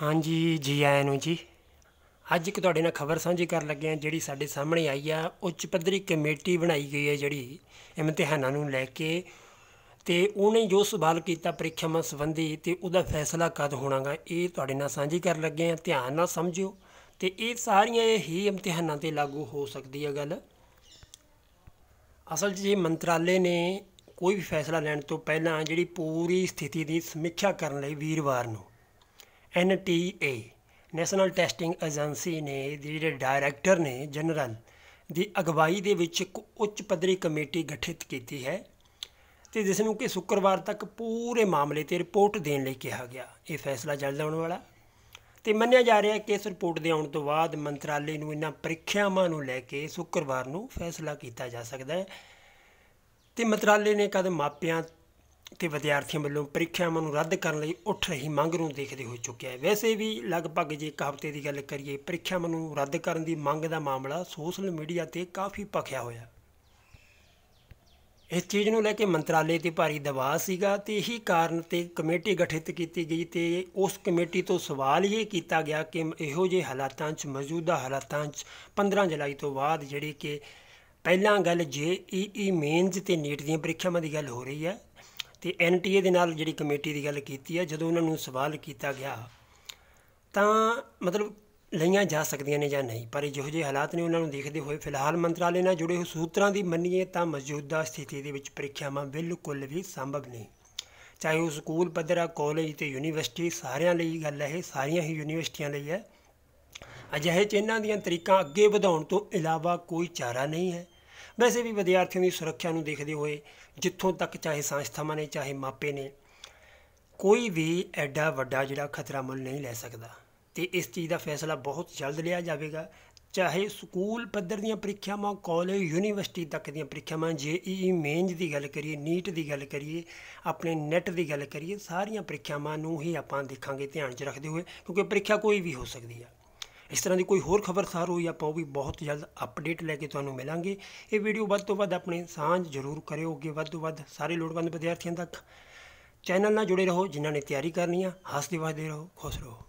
ਹਾਂਜੀ ਜੀ ਆਇਆਂ ਨੂੰ ਜੀ ਅੱਜ ਇੱਕ ਤੁਹਾਡੇ ਨਾਲ ਖਬਰ ਸਾਂਝੀ ਕਰਨ ਲੱਗੇ ਆ ਜਿਹੜੀ ਸਾਡੇ ਸਾਹਮਣੇ ਆਈ ਆ ਉੱਚ ਪੱਧਰੀ ਕਮੇਟੀ ਬਣਾਈ ਗਈ ਹੈ ਜਿਹੜੀ ਇਮਤਿਹਾਨਾਂ ਨੂੰ ਲੈ ਕੇ ਤੇ ਉਹਨੇ ਜੋ ਸਵਾਲ ਕੀਤਾ ਪ੍ਰੀਖਿਆਵਾਂ ਸੰਬੰਧੀ ਤੇ ਉਹਦਾ ਫੈਸਲਾ ਕਦ ਹੋਣਾਗਾ ਇਹ ਤੁਹਾਡੇ ਨਾਲ ਸਾਂਝੀ ਕਰਨ ਲੱਗੇ ਆ ਧਿਆਨ ਨਾਲ ਸਮਝਿਓ ਤੇ ਇਹ ਸਾਰੀਆਂ ਹੀ ਇਮਤਿਹਾਨਾਂ ਤੇ ਲਾਗੂ ਹੋ ਸਕਦੀ ਹੈ ਗੱਲ ਅਸਲ 'ਚ ਜੇ ਮੰਤਰਾਲੇ ਨੇ ਕੋਈ ਵੀ ਫੈਸਲਾ ਲੈਣ ਤੋਂ ਪਹਿਲਾਂ ਜਿਹੜੀ ਪੂਰੀ ਸਥਿਤੀ ਦੀ ਸਮੀਖਿਆ ਕਰਨ ਲਈ ਵੀਰਵਾਰ ਨੂੰ N T A national testing agency ਨੇ ਜਿਹੜੇ ਡਾਇਰੈਕਟਰ ਨੇ ਜਨਰਲ ਦੀ ਅਗਵਾਈ ਦੇ ਵਿੱਚ ਇੱਕ ਉੱਚ ਪੱਧਰੀ ਕਮੇਟੀ ਗਠਿਤ ਕੀਤੀ ਹੈ ਤੇ ਜਿਸ ਨੂੰ ਕਿ ਸ਼ੁੱਕਰਵਾਰ ਤੱਕ ਪੂਰੇ ਮਾਮਲੇ ਤੇ ਰਿਪੋਰਟ ਦੇਣ ਲਈ ਕਿਹਾ ਗਿਆ ਇਹ ਫੈਸਲਾ ਜਲਦ ਆਉਣ ਵਾਲਾ ਤੇ ਮੰਨਿਆ ਜਾ ਰਿਹਾ ਹੈ ਕਿ ਇਸ ਰਿਪੋਰਟ ਦੇ ਆਉਣ ਤੋਂ ਬਾਅਦ ਮੰਤਰਾਲੇ ਨੂੰ ਇਹਨਾਂ ਪ੍ਰੀਖਿਆਵਾਂ ਨੂੰ ਲੈ ਕੇ ਸ਼ੁੱਕਰਵਾਰ ਨੂੰ ਫੈਸਲਾ ਕੀਤਾ ਜਾ ਸਕਦਾ ਹੈ ਤੇ ਮੰਤਰਾਲੇ ਨੇ ਕਦਮ ਮਾਪਿਆਂ ਤੇ ਵਿਦਿਆਰਥੀਆਂ ਵੱਲੋਂ ਪ੍ਰੀਖਿਆਵਾਂ ਨੂੰ ਰੱਦ ਕਰਨ ਲਈ ਉੱਠ ਰਹੀ ਮੰਗ ਨੂੰ ਦੇਖਦੇ ਹੋਏ ਚੁੱਕਿਆ ਹੈ ਵੈਸੇ ਵੀ ਲਗਭਗ ਜੇ ਇੱਕ ਹਫ਼ਤੇ ਦੀ ਗੱਲ ਕਰੀਏ ਪ੍ਰੀਖਿਆਵਾਂ ਨੂੰ ਰੱਦ ਕਰਨ ਦੀ ਮੰਗ ਦਾ ਮਾਮਲਾ ਸੋਸ਼ਲ ਮੀਡੀਆ ਤੇ ਕਾਫੀ ਭਖਿਆ ਹੋਇਆ ਇਸ ਚੀਜ਼ ਨੂੰ ਲੈ ਕੇ ਮੰਤਰਾਲੇ ਤੇ ਭਾਰੀ ਦਬਾਅ ਸੀਗਾ ਤੇ ਇਹੀ ਕਾਰਨ ਤੇ ਕਮੇਟੀ ਗਠਿਤ ਕੀਤੀ ਗਈ ਤੇ ਉਸ ਕਮੇਟੀ ਤੋਂ ਸਵਾਲ ਇਹ ਕੀਤਾ ਗਿਆ ਕਿ ਇਹੋ ਜਿਹੇ ਹਾਲਾਤਾਂ 'ਚ ਮੌਜੂਦਾ ਹਾਲਾਤਾਂ 'ਚ 15 ਜੁਲਾਈ ਤੋਂ ਬਾਅਦ ਜਿਹੜੀ ਕਿ ਪਹਿਲਾਂ ਗੱਲ ਈ ਮੇਨਜ਼ ਤੇ ਨੀਟ ਦੀਆਂ ਪ੍ਰੀਖਿਆਵਾਂ ਦੀ ਗੱਲ ਹੋ ਰਹੀ ਹੈ ਤੇ ਐਨਟੀਏ ਦੇ ਨਾਲ ਜਿਹੜੀ ਕਮੇਟੀ ਦੀ ਗੱਲ ਕੀਤੀ ਹੈ ਜਦੋਂ ਉਹਨਾਂ ਨੂੰ ਸਵਾਲ ਕੀਤਾ ਗਿਆ ਤਾਂ ਮਤਲਬ ਲਈਆਂ ਜਾ ਸਕਦੀਆਂ ਨੇ ਜਾਂ ਨਹੀਂ ਪਰ ਜਿਹੋ ਜਿਹੇ ਹਾਲਾਤ ਨੇ ਉਹਨਾਂ ਨੂੰ ਦੇਖਦੇ ਹੋਏ ਫਿਲਹਾਲ ਮੰਤਰਾਲੇ ਨਾਲ ਜੁੜੇ ਹੋਏ ਸੂਤਰਾਂ ਦੀ ਮੰਨੀਏ ਤਾਂ ਮੌਜੂਦਾ ਸਥਿਤੀ ਦੇ ਵਿੱਚ ਪ੍ਰੀਖਿਆਵਾਂ ਬਿਲਕੁਲ ਵੀ ਸੰਭਵ ਨਹੀਂ ਚਾਹੇ ਉਹ ਸਕੂਲ ਪੱਧਰ ਆ ਕਾਲਜ ਤੇ ਯੂਨੀਵਰਸਿਟੀ ਸਾਰਿਆਂ ਲਈ ਗੱਲ ਹੈ ਇਹ ਸਾਰੀਆਂ ਹੀ ਯੂਨੀਵਰਸਿਟੀਆਂ ਲਈ ਹੈ ਅਜਿਹੇ ਚ ਇਹਨਾਂ ਦੀਆਂ ਤਰੀਕਾਂ ਅੱਗੇ ਵਧਾਉਣ ਤੋਂ ਇਲਾਵਾ ਕੋਈ ਚਾਰਾ ਨਹੀਂ ਹੈ ਵੈਸੇ ਵੀ ਵਿਦਿਆਰਥੀਆਂ ਦੀ ਸੁਰੱਖਿਆ ਨੂੰ ਦੇਖਦੇ ਹੋਏ ਜਿੱਥੋਂ ਤੱਕ ਚਾਹੇ ਸੰਸਥਾਵਾਂ ਨੇ ਚਾਹੇ ਮਾਪੇ ਨੇ ਕੋਈ ਵੀ ਐਡਾ ਵੱਡਾ ਜਿਹੜਾ ਖਤਰਾ ਮੁੱਲ ਨਹੀਂ ਲੈ ਸਕਦਾ ਤੇ ਇਸ ਚੀਜ਼ ਦਾ ਫੈਸਲਾ ਬਹੁਤ ਜਲਦ ਲਿਆ ਜਾਵੇਗਾ ਚਾਹੇ ਸਕੂਲ ਪੱਧਰ ਦੀਆਂ ਪ੍ਰੀਖਿਆਵਾਂ ਕਾਲਜ ਯੂਨੀਵਰਸਿਟੀ ਤੱਕ ਦੀਆਂ ਪ੍ਰੀਖਿਆਵਾਂ ਈ ਮੇਨਜ ਦੀ ਗੱਲ ਕਰੀਏ ਨੀਟ ਦੀ ਗੱਲ ਕਰੀਏ ਆਪਣੇ ਨੈਟ ਦੀ ਗੱਲ ਕਰੀਏ ਸਾਰੀਆਂ ਪ੍ਰੀਖਿਆਵਾਂ ਨੂੰ ਹੀ ਆਪਾਂ ਦੇਖਾਂਗੇ ਧਿਆਨ 'ਚ ਰੱਖਦੇ ਹੋਏ ਕਿਉਂਕਿ ਪ੍ਰੀਖਿਆ ਕੋਈ ਵੀ ਹੋ ਸਕਦੀ ਹੈ ਇਸ ਤਰ੍ਹਾਂ ਦੀ ਕੋਈ ਹੋਰ ਖਬਰਸਾਰ ਹੋਈ ਆਪਾਂ ਉਹ ਵੀ ਬਹੁਤ ਜਲਦ ਅਪਡੇਟ ਲੈ ਕੇ ਤੁਹਾਨੂੰ ਮਿਲਾਂਗੇ ਇਹ ਵੀਡੀਓ ਵੱਧ ਤੋਂ ਵੱਧ ਆਪਣੇ ਸਾਂਝ ਜ਼ਰੂਰ ਕਰਿਓ ਅੱਗੇ ਵੱਧ ਤੋਂ ਵੱਧ ਸਾਰੇ ਲੋੜਵੰਦ ਵਿਦਿਆਰਥੀਆਂ ਤੱਕ ਚੈਨਲ ਨਾਲ ਜੁੜੇ ਰਹੋ ਜਿਨ੍ਹਾਂ ਨੇ ਤਿਆਰੀ ਕਰਨੀ ਆ ਹੱਸਦੇ ਵਾਜਦੇ ਰਹੋ ਖੁਸ਼ ਰਹੋ